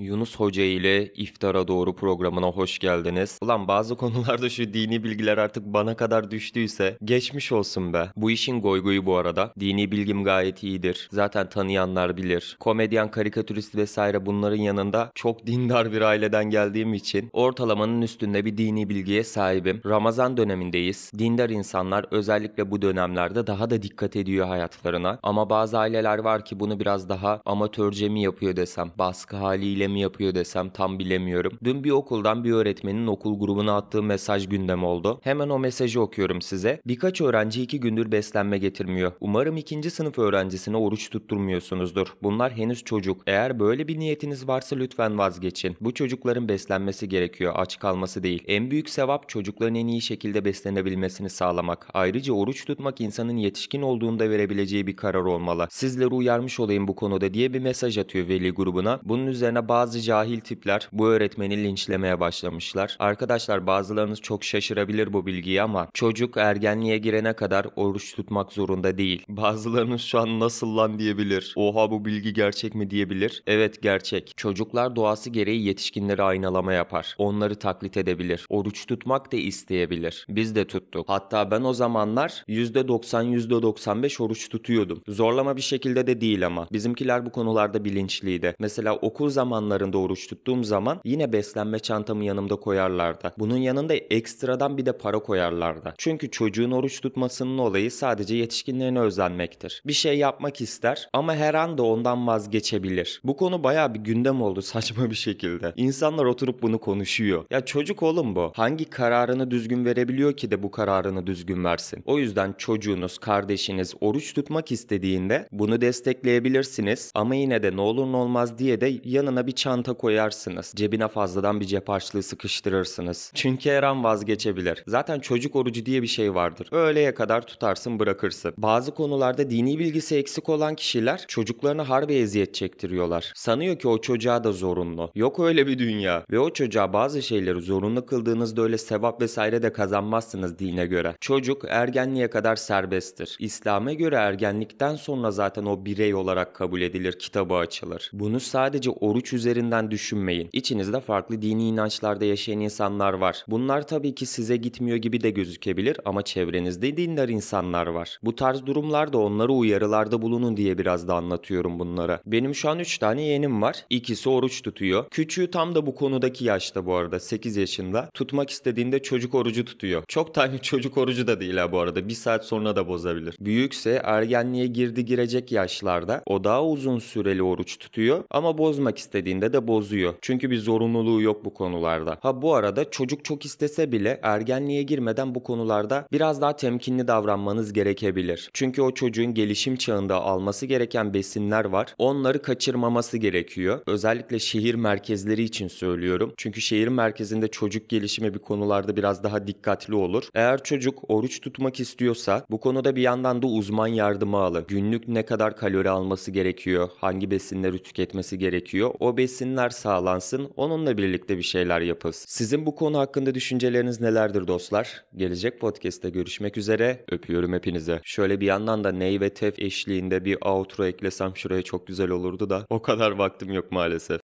Yunus Hoca ile İftara Doğru programına hoş geldiniz. Ulan bazı konularda şu dini bilgiler artık bana kadar düştüyse geçmiş olsun be. Bu işin goygoyu bu arada. Dini bilgim gayet iyidir. Zaten tanıyanlar bilir. Komedyen, karikatürist vesaire bunların yanında çok dindar bir aileden geldiğim için ortalamanın üstünde bir dini bilgiye sahibim. Ramazan dönemindeyiz. Dindar insanlar özellikle bu dönemlerde daha da dikkat ediyor hayatlarına. Ama bazı aileler var ki bunu biraz daha amatörce mi yapıyor desem baskı haliyle mi yapıyor desem tam bilemiyorum. Dün bir okuldan bir öğretmenin okul grubuna attığı mesaj gündem oldu. Hemen o mesajı okuyorum size. Birkaç öğrenci iki gündür beslenme getirmiyor. Umarım ikinci sınıf öğrencisine oruç tutturmuyorsunuzdur. Bunlar henüz çocuk. Eğer böyle bir niyetiniz varsa lütfen vazgeçin. Bu çocukların beslenmesi gerekiyor, aç kalması değil. En büyük sevap çocukların en iyi şekilde beslenebilmesini sağlamak. Ayrıca oruç tutmak insanın yetişkin olduğunda verebileceği bir karar olmalı. Sizleri uyarmış olayım bu konuda diye bir mesaj atıyor veli grubuna. Bunun üzerine bazı bazı cahil tipler bu öğretmeni linçlemeye başlamışlar. Arkadaşlar bazılarınız çok şaşırabilir bu bilgiyi ama çocuk ergenliğe girene kadar oruç tutmak zorunda değil. Bazılarınız şu an nasıl lan diyebilir. Oha bu bilgi gerçek mi diyebilir. Evet gerçek. Çocuklar doğası gereği yetişkinleri aynalama yapar. Onları taklit edebilir. Oruç tutmak da isteyebilir. Biz de tuttuk. Hatta ben o zamanlar %90 %95 oruç tutuyordum. Zorlama bir şekilde de değil ama. Bizimkiler bu konularda bilinçliydi. Mesela okul zamanı zamanlarında oruç tuttuğum zaman yine beslenme çantamı yanımda koyarlardı. Bunun yanında ekstradan bir de para koyarlardı. Çünkü çocuğun oruç tutmasının olayı sadece yetişkinlerine özenmektir. Bir şey yapmak ister ama her an da ondan vazgeçebilir. Bu konu baya bir gündem oldu saçma bir şekilde. İnsanlar oturup bunu konuşuyor. Ya çocuk oğlum bu. Hangi kararını düzgün verebiliyor ki de bu kararını düzgün versin? O yüzden çocuğunuz, kardeşiniz oruç tutmak istediğinde bunu destekleyebilirsiniz ama yine de ne olur ne olmaz diye de yanına bir bir çanta koyarsınız. Cebine fazladan bir cep harçlığı sıkıştırırsınız. Çünkü her an vazgeçebilir. Zaten çocuk orucu diye bir şey vardır. Öğleye kadar tutarsın bırakırsın. Bazı konularda dini bilgisi eksik olan kişiler çocuklarını harbi eziyet çektiriyorlar. Sanıyor ki o çocuğa da zorunlu. Yok öyle bir dünya. Ve o çocuğa bazı şeyleri zorunlu kıldığınızda öyle sevap vesaire de kazanmazsınız dine göre. Çocuk ergenliğe kadar serbesttir. İslam'a göre ergenlikten sonra zaten o birey olarak kabul edilir, kitabı açılır. Bunu sadece oruç üzerinden düşünmeyin. İçinizde farklı dini inançlarda yaşayan insanlar var. Bunlar tabii ki size gitmiyor gibi de gözükebilir ama çevrenizde dindar insanlar var. Bu tarz durumlarda onları uyarılarda bulunun diye biraz da anlatıyorum bunlara. Benim şu an 3 tane yeğenim var. İkisi oruç tutuyor. Küçüğü tam da bu konudaki yaşta bu arada 8 yaşında. Tutmak istediğinde çocuk orucu tutuyor. Çok tane çocuk orucu da değil ha bu arada. 1 saat sonra da bozabilir. Büyükse ergenliğe girdi girecek yaşlarda o daha uzun süreli oruç tutuyor ama bozmak istediği istediğinde de bozuyor. Çünkü bir zorunluluğu yok bu konularda. Ha bu arada çocuk çok istese bile ergenliğe girmeden bu konularda biraz daha temkinli davranmanız gerekebilir. Çünkü o çocuğun gelişim çağında alması gereken besinler var. Onları kaçırmaması gerekiyor. Özellikle şehir merkezleri için söylüyorum. Çünkü şehir merkezinde çocuk gelişimi bir konularda biraz daha dikkatli olur. Eğer çocuk oruç tutmak istiyorsa bu konuda bir yandan da uzman yardımı alın. Günlük ne kadar kalori alması gerekiyor, hangi besinleri tüketmesi gerekiyor o besinler sağlansın, onunla birlikte bir şeyler yapılsın. Sizin bu konu hakkında düşünceleriniz nelerdir dostlar? Gelecek podcast'te görüşmek üzere. Öpüyorum hepinize. Şöyle bir yandan da Ney ve Tef eşliğinde bir outro eklesem şuraya çok güzel olurdu da o kadar vaktim yok maalesef.